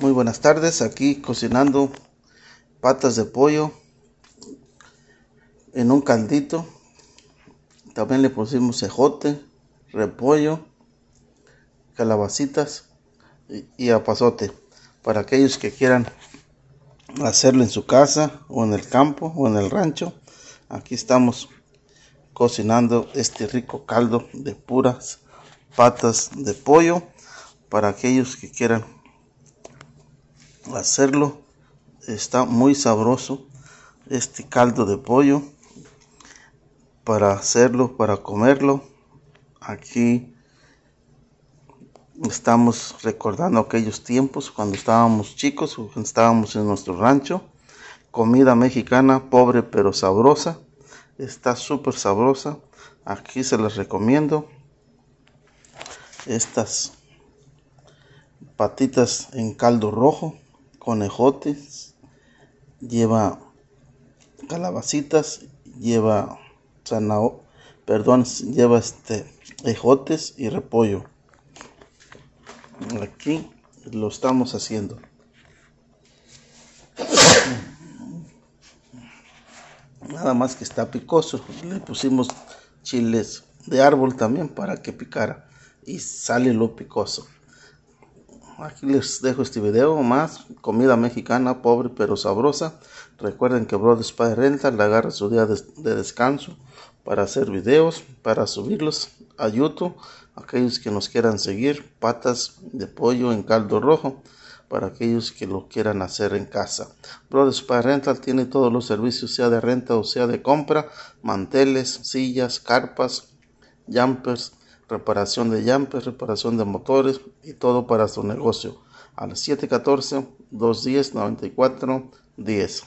Muy buenas tardes, aquí cocinando patas de pollo en un caldito. También le pusimos cejote, repollo, calabacitas y, y apazote. Para aquellos que quieran hacerlo en su casa o en el campo o en el rancho, aquí estamos cocinando este rico caldo de puras patas de pollo para aquellos que quieran hacerlo. Está muy sabroso este caldo de pollo para hacerlo, para comerlo. Aquí estamos recordando aquellos tiempos cuando estábamos chicos, cuando estábamos en nuestro rancho. Comida mexicana, pobre pero sabrosa. Está súper sabrosa. Aquí se las recomiendo estas patitas en caldo rojo conejotes, lleva calabacitas, lleva zanahoria, perdón, lleva este ejotes y repollo. Aquí lo estamos haciendo. Nada más que está picoso. Le pusimos chiles de árbol también para que picara y sale lo picoso aquí les dejo este video más comida mexicana pobre pero sabrosa. Recuerden que Brothers parental Rental le agarra su día de, descanso para hacer videos, para subirlos a YouTube. Aquellos que nos quieran seguir, patas de pollo en caldo rojo para aquellos que lo quieran hacer en casa. Brothers parental Rental tiene todos los servicios, sea de renta o sea de compra, manteles, sillas, carpas, jumpers, reparación de llantas, reparación de motores y todo para su negocio. Al 714-210-9410.